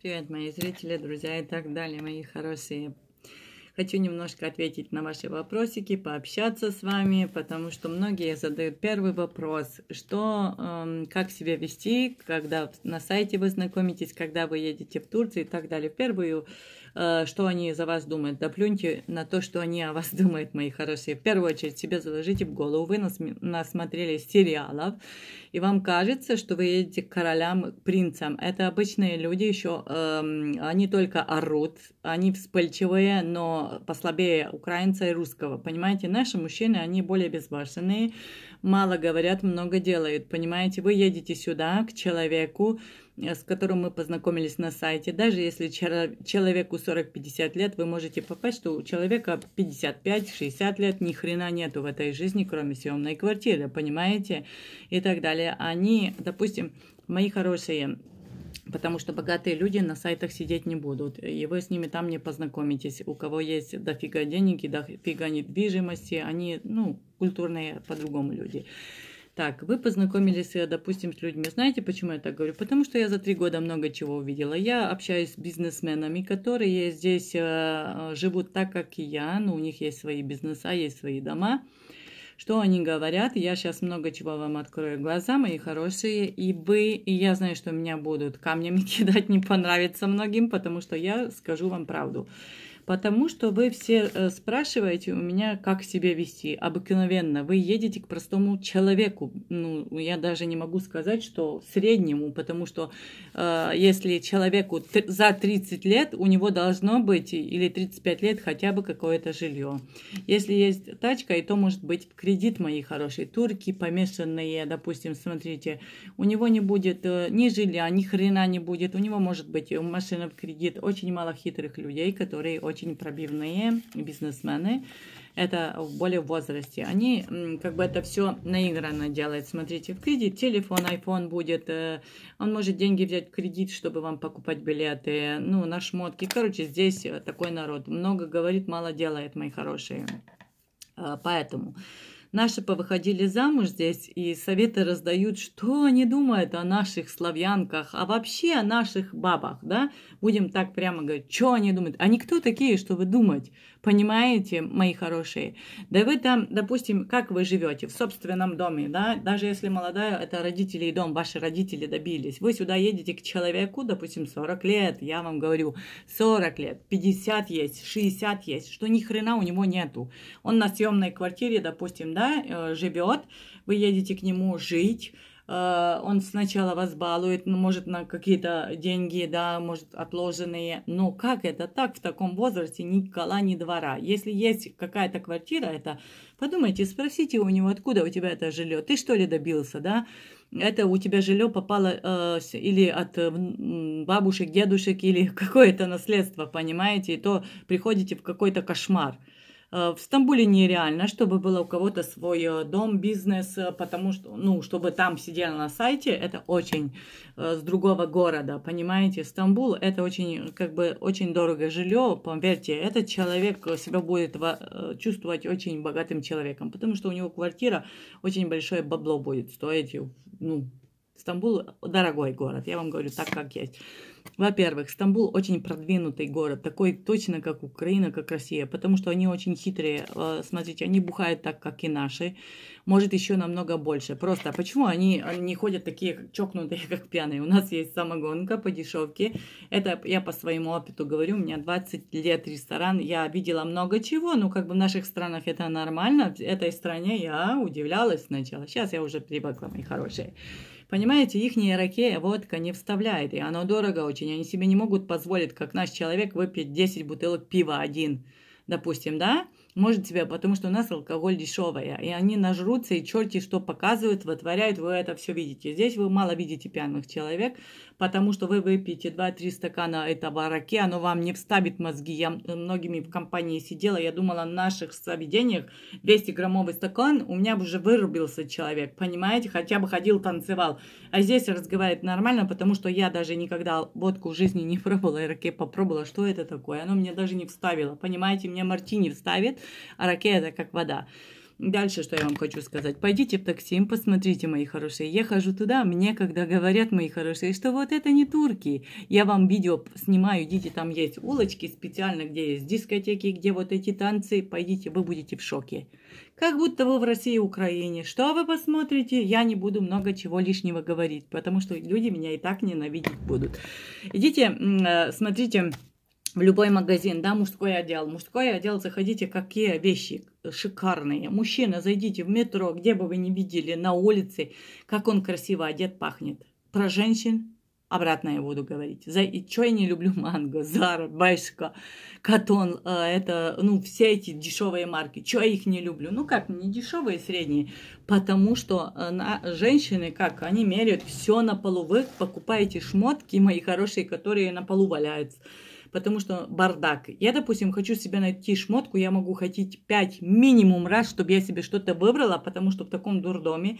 Привет, мои зрители, друзья и так далее, мои хорошие. Хочу немножко ответить на ваши вопросики, пообщаться с вами, потому что многие задают первый вопрос, что, эм, как себя вести, когда на сайте вы знакомитесь, когда вы едете в Турцию и так далее. В первую Э, что они за вас думают. Да плюньте на то, что они о вас думают, мои хорошие. В первую очередь себе заложите в голову, вы нас, насмотрели сериалов, и вам кажется, что вы едете к королям, к принцам. Это обычные люди еще, эм, они только орут, они вспыльчивые, но послабее украинца и русского. Понимаете, наши мужчины, они более безбашенные, мало говорят, много делают. Понимаете, вы едете сюда к человеку, Э, с которым мы познакомились на сайте. Даже если человеку 40-50 лет, вы можете попасть, что у человека 55-60 лет ни хрена нету в этой жизни, кроме съемной квартиры, понимаете? И так далее. Они, допустим, мои хорошие, потому что богатые люди на сайтах сидеть не будут, и вы с ними там не познакомитесь. У кого есть дофига денег и дофига недвижимости, они, ну, культурные по-другому люди. Так, вы познакомились, э, допустим, с людьми. Знаете, почему я так говорю? Потому что я за три года много чего увидела. Я общаюсь с бизнесменами, которые здесь э, э, живут так, как и я. Но ну, у них есть свои бизнеса, есть свои дома. Что они говорят? Я сейчас много чего вам открою глаза, мои хорошие. И вы, и я знаю, что меня будут камнями кидать, не понравится многим, потому что я скажу вам правду. Потому что вы все э, спрашиваете у меня, как себя вести обыкновенно. Вы едете к простому человеку. Ну, я даже не могу сказать, что среднему, потому что э, если человеку за 30 лет, у него должно быть или 35 лет хотя бы какое-то жилье. Если есть тачка, и то может быть кредит мои хорошие. Турки помешанные, допустим, смотрите, у него не будет э, ни жилья, ни хрена не будет. У него может быть э, машина в кредит. Очень мало хитрых людей, которые очень очень пробивные бизнесмены, это более в возрасте. Они как бы это все наигранно делают. Смотрите, в кредит телефон, iPhone будет. Э, он может деньги взять в кредит, чтобы вам покупать билеты, ну, на шмотки. Короче, здесь э, такой народ. Много говорит, мало делает, мои хорошие. Э, поэтому... Наши повыходили замуж здесь, и советы раздают, что они думают о наших славянках, а вообще о наших бабах, да? Будем так прямо говорить, что они думают. Они а кто такие, чтобы думать? Понимаете, мои хорошие? Да вы там, допустим, как вы живете в собственном доме, да? Даже если молодая, это родители и дом, ваши родители добились. Вы сюда едете к человеку, допустим, 40 лет, я вам говорю, 40 лет, 50 есть, 60 есть, что ни хрена у него нету. Он на съемной квартире, допустим, да, э, живет, вы едете к нему жить, Э, он сначала вас балует, ну, может, на какие-то деньги, да, может, отложенные. Но как это так в таком возрасте ни кола, ни двора? Если есть какая-то квартира, это подумайте, спросите у него, откуда у тебя это жилье. Ты что ли добился, да? Это у тебя жилье попало э, или от э, бабушек, дедушек, или какое-то наследство, понимаете? И то приходите в какой-то кошмар. Э, в Стамбуле нереально, чтобы было у кого-то свой э, дом, бизнес, э, потому что, ну, чтобы там сидели на сайте, это очень с другого города, понимаете? Стамбул – это очень, как бы, очень дорогое жилье, поверьте, этот человек себя будет чувствовать очень богатым человеком, потому что у него квартира очень большое бабло будет стоить, ну, Стамбул дорогой город, я вам говорю так, как есть. Во-первых, Стамбул очень продвинутый город, такой точно как Украина, как Россия, потому что они очень хитрые. Э, смотрите, они бухают так, как и наши, может еще намного больше. Просто почему они не ходят такие чокнутые, как пьяные? У нас есть самогонка по дешевке. Это я по своему опыту говорю, у меня 20 лет ресторан, я видела много чего, но как бы в наших странах это нормально. В этой стране я удивлялась сначала. Сейчас я уже привыкла, мои хорошие. Понимаете, их ракея водка не вставляет, и оно дорого очень. Они себе не могут позволить, как наш человек, выпить 10 бутылок пива один, допустим, да? может тебя, потому что у нас алкоголь дешевая, и они нажрутся, и черти что показывают, вытворяют, вы это все видите. Здесь вы мало видите пьяных человек, потому что вы выпьете 2-3 стакана этого раке, оно вам не вставит мозги. Я многими в компании сидела, я думала, на наших заведениях 200-граммовый стакан, у меня бы уже вырубился человек, понимаете, хотя бы ходил, танцевал. А здесь разговаривает нормально, потому что я даже никогда водку в жизни не пробовала, и раке попробовала, что это такое, оно мне даже не вставило, понимаете, мне мартини вставит, а ракета как вода. Дальше, что я вам хочу сказать. Пойдите в такси, посмотрите, мои хорошие. Я хожу туда, мне когда говорят, мои хорошие, что вот это не турки. Я вам видео снимаю, идите, там есть улочки специально, где есть дискотеки, где вот эти танцы. Пойдите, вы будете в шоке. Как будто вы в России и Украине. Что вы посмотрите, я не буду много чего лишнего говорить, потому что люди меня и так ненавидеть будут. Идите, э, смотрите в любой магазин, да, мужской отдел. Мужской отдел, заходите, какие вещи шикарные. Мужчина, зайдите в метро, где бы вы ни видели, на улице, как он красиво одет, пахнет. Про женщин обратно я буду говорить. За и что я не люблю манго, зара, башка, катон, э, это, ну, все эти дешевые марки. Что я их не люблю? Ну, как, не дешевые, средние. Потому что э, на, женщины, как, они меряют все на полу. Вы покупаете шмотки, мои хорошие, которые на полу валяются потому что бардак. Я, допустим, хочу себе найти шмотку, я могу хотеть 5 минимум раз, чтобы я себе что-то выбрала, потому что в таком дурдоме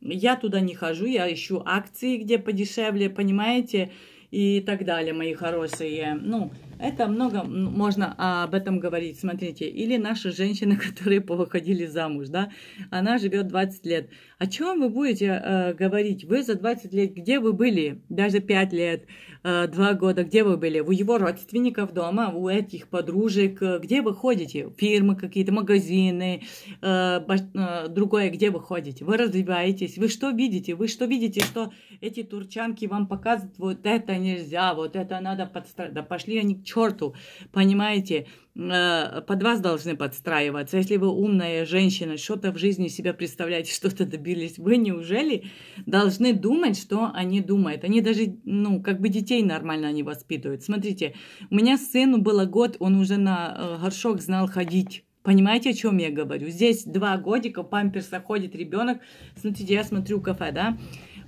я туда не хожу, я ищу акции, где подешевле, понимаете, и так далее, мои хорошие. Ну, это много, можно об этом говорить, смотрите. Или наши женщины, которые повыходили замуж, да, она живет 20 лет. О чем вы будете э, говорить? Вы за 20 лет, где вы были? Даже 5 лет, Э, два года, где вы были? У его родственников дома, у этих подружек, э, где вы ходите? Фирмы какие-то, магазины, э, другое, где вы ходите? Вы развиваетесь, вы что видите? Вы что видите, что эти турчанки вам показывают, вот это нельзя, вот это надо подстраивать. Да пошли они к черту, понимаете? под вас должны подстраиваться. Если вы умная женщина, что-то в жизни себя представляете, что-то добились, вы неужели должны думать, что они думают? Они даже, ну, как бы детей детей нормально не воспитывают. Смотрите, у меня сыну было год, он уже на э, горшок знал ходить. Понимаете, о чем я говорю? Здесь два годика, в памперсах ходит ребенок. Смотрите, я смотрю кафе, да?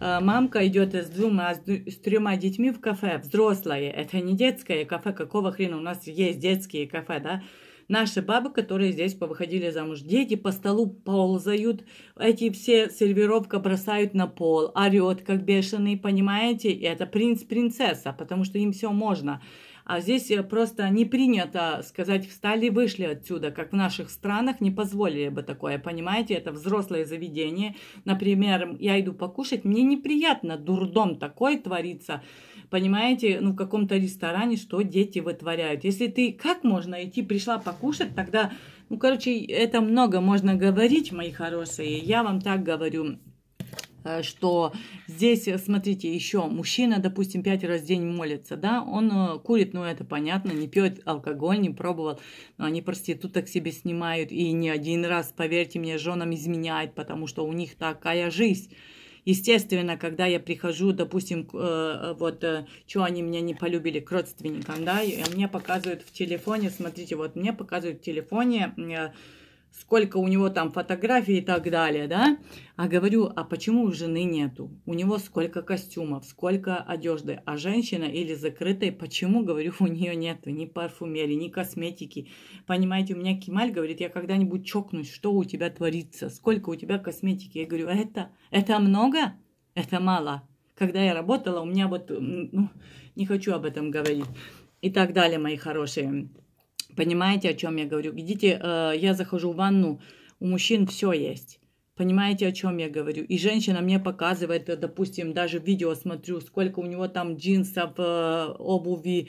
Э, мамка идет с двумя, с тремя детьми в кафе, взрослые, это не детское кафе, какого хрена, у нас есть детские кафе, да, Наши бабы, которые здесь повыходили замуж, дети по столу ползают, эти все сервировка бросают на пол, орет как бешеный, понимаете? И это принц-принцесса, потому что им все можно. А здесь э, просто не принято сказать «встали, вышли отсюда», как в наших странах не позволили бы такое, понимаете? Это взрослое заведение. Например, я иду покушать, мне неприятно, дурдом такой творится понимаете, ну, в каком-то ресторане, что дети вытворяют. Если ты, как можно идти, пришла покушать, тогда, ну, короче, это много можно говорить, мои хорошие. Я вам так говорю, э, что здесь, смотрите, еще мужчина, допустим, пять раз в день молится, да, он э, курит, ну это понятно, не пьет алкоголь, не пробовал, но они проституток себе снимают, и не один раз, поверьте мне, женам изменяет, потому что у них такая жизнь. Естественно, когда я прихожу, допустим, э, э, вот, э, что они меня не полюбили, к родственникам, да, и а мне показывают в телефоне, смотрите, вот мне показывают в телефоне сколько у него там фотографий и так далее, да? А говорю, а почему у жены нету? У него сколько костюмов, сколько одежды, а женщина или закрытой, почему, говорю, у нее нету ни парфюмерии, ни косметики. Понимаете, у меня Кемаль говорит, я когда-нибудь чокнусь, что у тебя творится, сколько у тебя косметики. Я говорю, это, это много? Это мало. Когда я работала, у меня вот, ну, не хочу об этом говорить. И так далее, мои хорошие. Понимаете, о чем я говорю? Идите, э, я захожу в ванну, у мужчин все есть. Понимаете, о чем я говорю? И женщина мне показывает, допустим, даже видео смотрю, сколько у него там джинсов, э, обуви,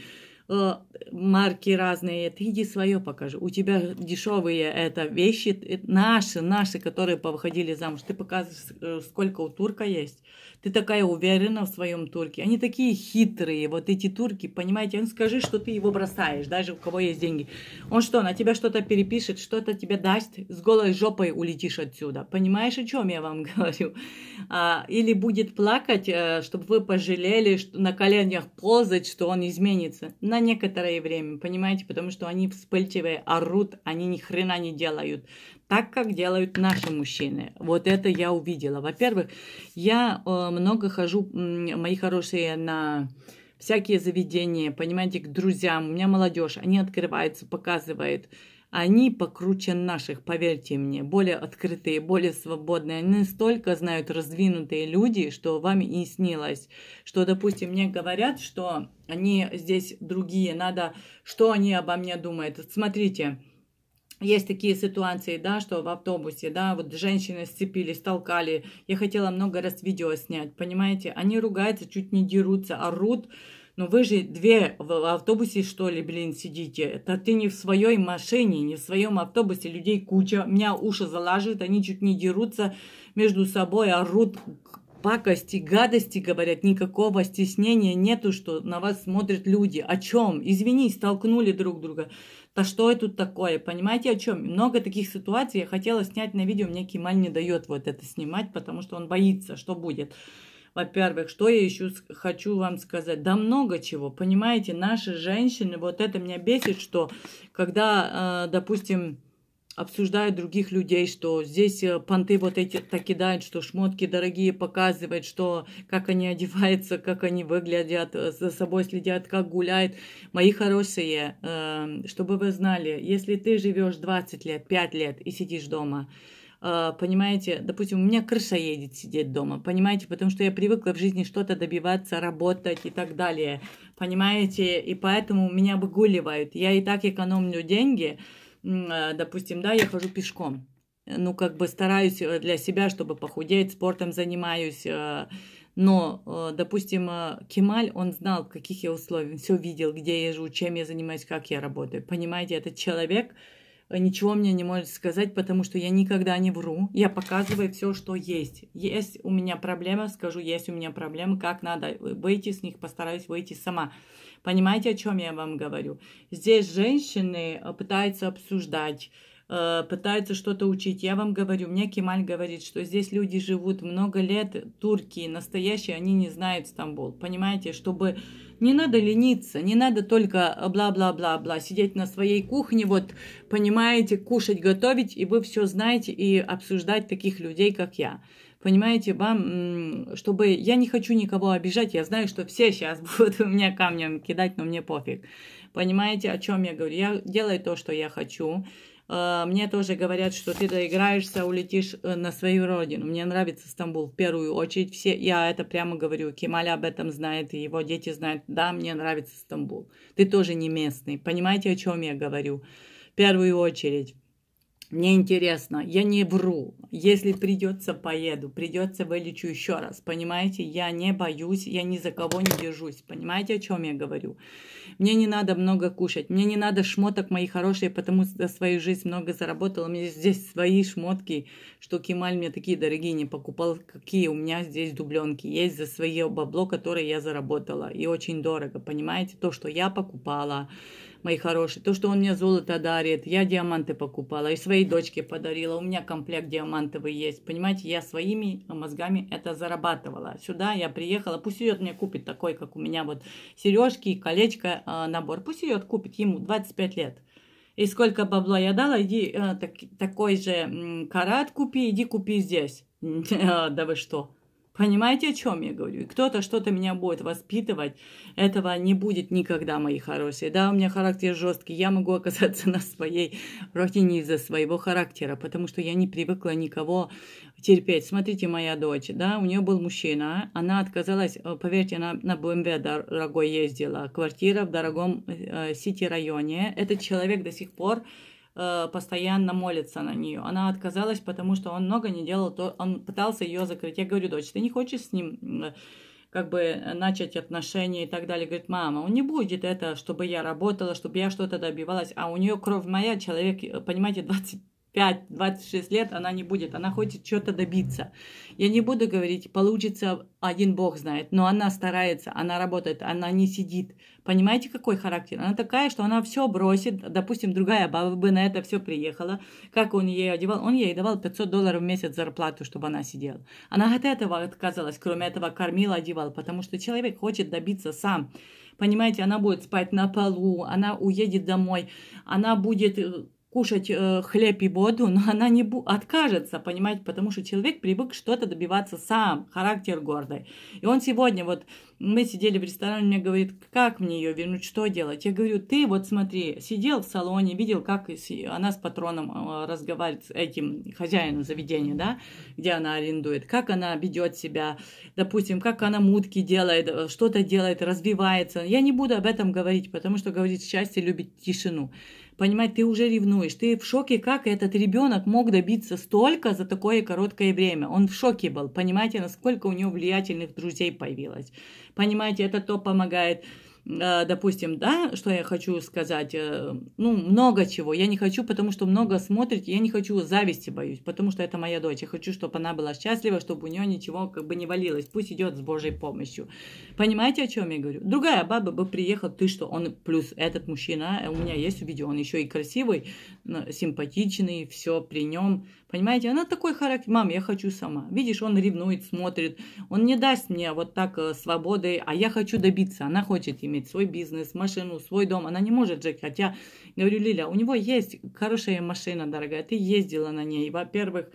Э, марки разные, ты иди свое покажи. У тебя дешевые это вещи, э, наши, наши, которые повыходили замуж. Ты показываешь, э, сколько у турка есть. Ты такая уверена в своем турке. Они такие хитрые, вот эти турки, понимаете? Он скажи, что ты его бросаешь, даже у кого есть деньги. Он что, на тебя что-то перепишет, что-то тебе даст, с голой жопой улетишь отсюда. Понимаешь, о чем я вам говорю? А, или будет плакать, чтобы вы пожалели, что на коленях ползать, что он изменится. На некоторое время, понимаете, потому что они вспыльчивые, орут, они ни хрена не делают так, как делают наши мужчины. Вот это я увидела. Во-первых, я э, много хожу, мои хорошие, на всякие заведения, понимаете, к друзьям, у меня молодежь, они открываются, показывают. Они покруче наших, поверьте мне, более открытые, более свободные. Они столько знают раздвинутые люди, что вам и снилось. Что, допустим, мне говорят, что они здесь другие, надо, что они обо мне думают. Смотрите, есть такие ситуации, да, что в автобусе, да, вот женщины сцепились, толкали. Я хотела много раз видео снять, понимаете? Они ругаются, чуть не дерутся, орут. Но вы же две в автобусе, что ли, блин, сидите. Это ты не в своей машине, не в своем автобусе. Людей куча. Меня уши залаживают, они чуть не дерутся между собой, орут пакости, гадости говорят, никакого стеснения нету, что на вас смотрят люди. О чем? Извини, столкнули друг друга. Да что это тут такое? Понимаете, о чем? Много таких ситуаций я хотела снять на видео, мне Кемаль не дает вот это снимать, потому что он боится, что будет. Во-первых, что я еще хочу вам сказать? Да много чего, понимаете, наши женщины, вот это меня бесит, что когда, э, допустим, обсуждают других людей, что здесь э, понты вот эти так кидают, что шмотки дорогие показывают, что как они одеваются, как они выглядят, э, за собой следят, как гуляют. Мои хорошие, чтобы вы знали, если ты живешь 20 лет, 5 лет и сидишь дома, а, понимаете, допустим, у меня крыша едет сидеть дома, понимаете, потому что я привыкла в жизни что-то добиваться, работать и так далее, понимаете, и поэтому меня выгуливают. Я и так экономлю деньги, а, допустим, да, я хожу пешком, ну, как бы стараюсь э, для себя, чтобы похудеть, спортом занимаюсь, а, но, э, допустим, Кемаль, он знал, в каких я условиях, все видел, где я живу, чем я занимаюсь, как я работаю. Понимаете, этот человек, ничего мне не может сказать, потому что я никогда не вру. Я показываю все, что есть. Есть у меня проблема, скажу, есть у меня проблемы, как надо выйти с них, постараюсь выйти сама. Понимаете, о чем я вам говорю? Здесь женщины э, пытаются обсуждать, э, пытаются что-то учить. Я вам говорю, мне Кемаль говорит, что здесь люди живут много лет, турки настоящие, они не знают Стамбул. Понимаете, чтобы не надо лениться, не надо только бла-бла-бла-бла, сидеть на своей кухне, вот, понимаете, кушать, готовить, и вы все знаете, и обсуждать таких людей, как я. Понимаете, вам, чтобы... Я не хочу никого обижать, я знаю, что все сейчас будут у меня камнем кидать, но мне пофиг. Понимаете, о чем я говорю? Я делаю то, что я хочу. А, мне тоже говорят, что ты доиграешься, улетишь э, на свою родину. Мне нравится Стамбул в первую очередь. Все, я это прямо говорю. Кемаль об этом знает, и его дети знают. Да, мне нравится Стамбул. Ты тоже не местный. Понимаете, о чем я говорю? В первую очередь. Мне интересно, я не вру. Если придется, поеду. Придется, вылечу еще раз. Понимаете, я не боюсь, я ни за кого не держусь. Понимаете, о чем я говорю? Мне не надо много кушать. Мне не надо шмоток мои хорошие, потому что за свою жизнь много заработала. У меня здесь свои шмотки, что Кемаль мне такие дорогие не покупал, какие у меня здесь дубленки. Есть за свое бабло, которое я заработала. И очень дорого, понимаете? То, что я покупала, мои хорошие, то, что он мне золото дарит, я диаманты покупала и своей дочке подарила, у меня комплект диамантовый есть, понимаете, я своими мозгами это зарабатывала. Сюда я приехала, пусть идет мне купит такой, как у меня вот сережки, колечко, а, набор, пусть идет купит ему 25 лет и сколько бабла я дала, иди э, так, такой же карат купи, иди купи здесь. Да вы что? Понимаете, о чем я говорю? Кто-то что-то меня будет воспитывать, этого не будет никогда, мои хорошие. Да, у меня характер жесткий, я могу оказаться на своей родине из-за своего характера, потому что я не привыкла никого терпеть. Смотрите, моя дочь, да, у нее был мужчина, она отказалась, э, поверьте, она на БМВ дорогой ездила, квартира в дорогом э, э, сити-районе. Этот человек до сих пор Э, постоянно молится на нее. Она отказалась, потому что он много не делал, то он пытался ее закрыть. Я говорю, дочь, ты не хочешь с ним как бы э, начать отношения и так далее. Говорит, мама, он не будет это, чтобы я работала, чтобы я что-то добивалась. А у нее кровь моя, человек, э, понимаете, 20 25-26 лет она не будет, она хочет что-то добиться. Я не буду говорить, получится, один бог знает, но она старается, она работает, она не сидит. Понимаете, какой характер? Она такая, что она все бросит, допустим, другая баба бы на это все приехала, как он ей одевал, он ей давал 500 долларов в месяц зарплату, чтобы она сидела. Она от этого отказалась, кроме этого кормила, одевал потому что человек хочет добиться сам. Понимаете, она будет спать на полу, она уедет домой, она будет э, кушать э, хлеб и воду, но она не откажется, понимаете, потому что человек привык что-то добиваться сам, характер гордый. И он сегодня, вот мы сидели в ресторане, мне говорит, как мне ее вернуть, что делать? Я говорю, ты вот смотри, сидел в салоне, видел, как она с патроном э, разговаривает с этим хозяином заведения, да, где она арендует, как она ведет себя, допустим, как она мутки делает, э, что-то делает, развивается. Я не буду об этом говорить, потому что говорит счастье любит тишину понимать, ты уже ревнуешь, ты в шоке, как этот ребенок мог добиться столько за такое короткое время. Он в шоке был, понимаете, насколько у него влиятельных друзей появилось. Понимаете, это то помогает. Э, допустим, да, что я хочу сказать, э, ну, много чего. Я не хочу, потому что много смотрите, я не хочу зависти, боюсь, потому что это моя дочь. Я хочу, чтобы она была счастлива, чтобы у нее ничего как бы не валилось. Пусть идет с Божьей помощью. Понимаете, о чем я говорю? Другая баба бы приехала, ты что, он плюс этот мужчина, а у меня есть видео, он еще и красивый, симпатичный, все при нем. Понимаете, она такой характер, мам, я хочу сама. Видишь, он ревнует, смотрит, он не даст мне вот так э, свободы, а я хочу добиться, она хочет иметь иметь свой бизнес, машину, свой дом. Она не может же, хотя, говорю, Лиля, у него есть хорошая машина, дорогая, ты ездила на ней. Во-первых,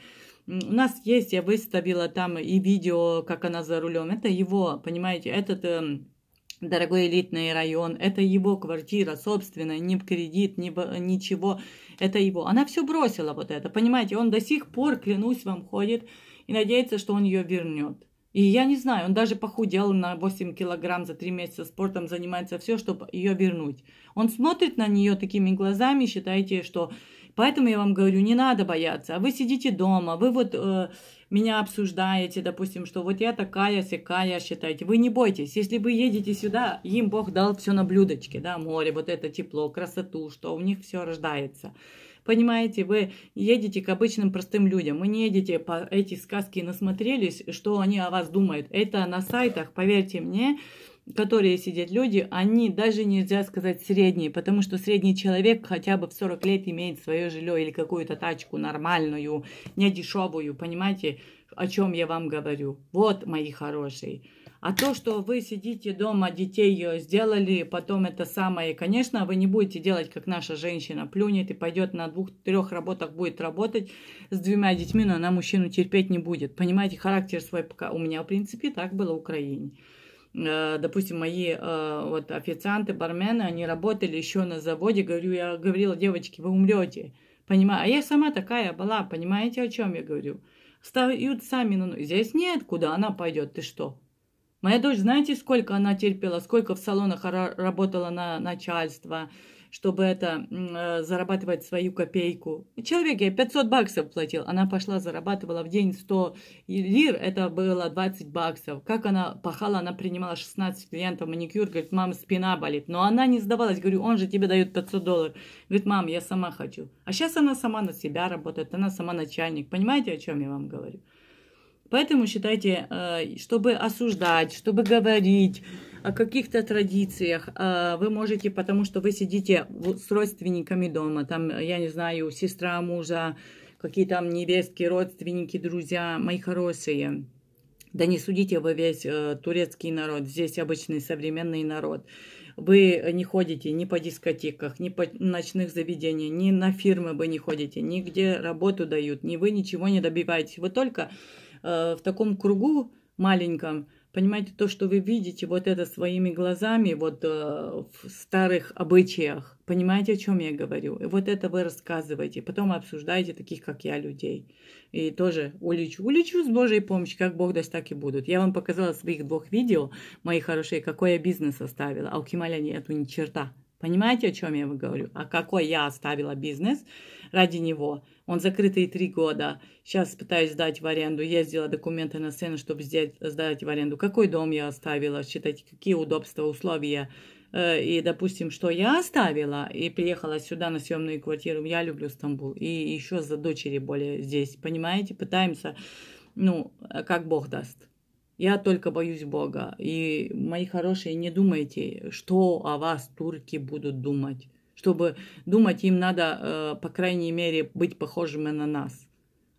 у нас есть, я выставила там и видео, как она за рулем. Это его, понимаете, этот эм, дорогой элитный район, это его квартира собственная, не кредит, не, ничего, это его. Она все бросила вот это, понимаете, он до сих пор, клянусь вам, ходит и надеется, что он ее вернет. И я не знаю, он даже похудел на 8 килограмм за 3 месяца, спортом занимается все, чтобы ее вернуть. Он смотрит на нее такими глазами, считаете, что... Поэтому я вам говорю, не надо бояться. А вы сидите дома, вы вот э, меня обсуждаете, допустим, что вот я такая, сякая, считайте. Вы не бойтесь, если вы едете сюда, им Бог дал все на блюдочке, да, море, вот это тепло, красоту, что у них все рождается. Понимаете, вы едете к обычным простым людям, вы не едете по эти сказки насмотрелись, что они о вас думают. Это на сайтах, поверьте мне, которые сидят люди, они даже нельзя сказать средние, потому что средний человек хотя бы в 40 лет имеет свое жилье или какую-то тачку нормальную, не дешевую, понимаете, о чем я вам говорю. Вот, мои хорошие. А то, что вы сидите дома, детей э, сделали, потом это самое, конечно, вы не будете делать, как наша женщина плюнет и пойдет на двух-трех работах будет работать с двумя детьми, но она мужчину терпеть не будет. Понимаете, характер свой пока... У меня, в принципе, так было в Украине. Э, допустим, мои э, вот, официанты, бармены, они работали еще на заводе. Говорю, я говорила, девочки, вы умрете. Понимаю. А я сама такая была, понимаете, о чем я говорю? Встают сами, ну, здесь нет, куда она пойдет, ты что? Моя дочь, знаете, сколько она терпела, сколько в салонах работала на начальство, чтобы это э, зарабатывать свою копейку. Человек я 500 баксов платил. Она пошла, зарабатывала в день 100 лир, это было 20 баксов. Как она пахала, она принимала 16 клиентов, маникюр, говорит, мама, спина болит. Но она не сдавалась, говорю, он же тебе дает 500 долларов. Говорит, мам, я сама хочу. А сейчас она сама на себя работает, она сама начальник. Понимаете, о чем я вам говорю? Поэтому считайте, э, чтобы осуждать, чтобы говорить о каких-то традициях, э, вы можете, потому что вы сидите с родственниками дома, там, я не знаю, сестра мужа, какие там невестки, родственники, друзья, мои хорошие. Да не судите вы весь э, турецкий народ, здесь обычный современный народ. Вы не ходите ни по дискотеках, ни по ночных заведениях, ни на фирмы вы не ходите, нигде работу дают, ни вы ничего не добиваетесь. Вы только Э, в таком кругу маленьком, понимаете, то, что вы видите вот это своими глазами, вот э, в старых обычаях, понимаете, о чем я говорю? И вот это вы рассказываете, потом обсуждаете таких, как я, людей. И тоже улечу, улечу с Божьей помощью, как Бог даст, так и будут. Я вам показала своих двух видео, мои хорошие, какой я бизнес оставила, а у Кемаля нету ни черта. Понимаете, о чем я говорю? А какой я оставила бизнес ради него? Он закрытый три года. Сейчас пытаюсь сдать в аренду. Я сделала документы на сцену, чтобы сделать, сдать в аренду. Какой дом я оставила? Считайте, какие удобства, условия. Э, и, допустим, что я оставила и приехала сюда на съемную квартиру. Я люблю Стамбул. И еще за дочери более здесь. Понимаете? Пытаемся, ну, э, как Бог даст. Я только боюсь Бога. И, мои хорошие, не думайте, что о вас турки будут думать. Чтобы думать, им надо, э, по крайней мере, быть похожими на нас.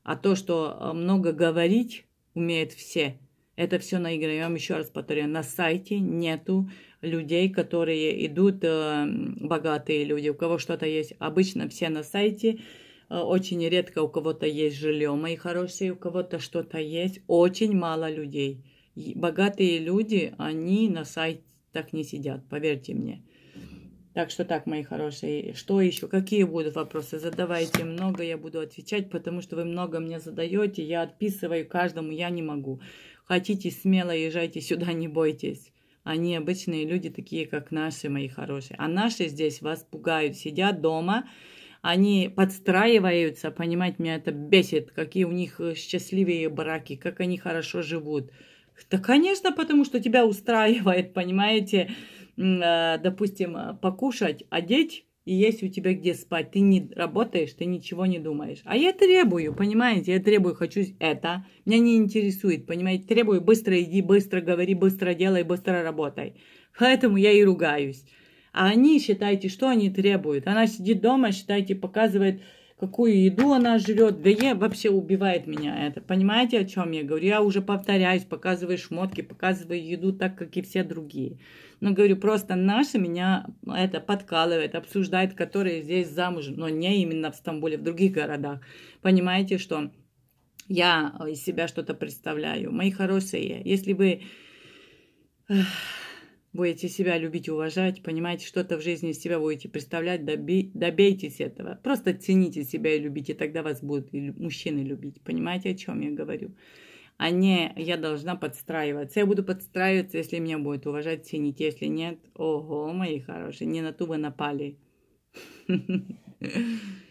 А то, что э, много говорить умеют все, это все наиграем. Еще раз повторяю, на сайте нету людей, которые идут, э, богатые люди, у кого что-то есть. Обычно все на сайте Э, очень редко у кого-то есть жилье, мои хорошие, у кого-то что-то есть. Очень мало людей. И богатые люди, они на сайт так не сидят, поверьте мне. Так что так, мои хорошие, что еще? Какие будут вопросы? Задавайте много, я буду отвечать, потому что вы много мне задаете, я отписываю каждому, я не могу. Хотите, смело езжайте сюда, не бойтесь. Они обычные люди, такие как наши, мои хорошие. А наши здесь вас пугают, сидят дома, они подстраиваются, понимаете, меня это бесит, какие у них э, счастливые браки, как они хорошо живут. Да, конечно, потому что тебя устраивает, понимаете, э, допустим, э, покушать, одеть, и есть у тебя где спать. Ты не работаешь, ты ничего не думаешь. А я требую, понимаете, я требую, хочу это. Меня не интересует, понимаете, требую, быстро иди, быстро говори, быстро делай, быстро работай. Поэтому я и ругаюсь. А они, считайте, что они требуют? Она сидит дома, считайте, показывает, какую еду она жрет. Да я вообще убивает меня это. Понимаете, о чем я говорю? Я уже повторяюсь, показываю шмотки, показываю еду так, как и все другие. Но говорю, просто наши меня это подкалывает, обсуждает, которые здесь замужем, но не именно в Стамбуле, в других городах. Понимаете, что я из себя что-то представляю. Мои хорошие, если вы будете себя любить и уважать, понимаете, что-то в жизни из себя будете представлять, добей, добейтесь этого. Просто цените себя и любите, тогда вас будут и мужчины любить. Понимаете, о чем я говорю? А не я должна подстраиваться. Я буду подстраиваться, если меня будет уважать, ценить. Если нет, ого, мои хорошие, не на ту вы напали.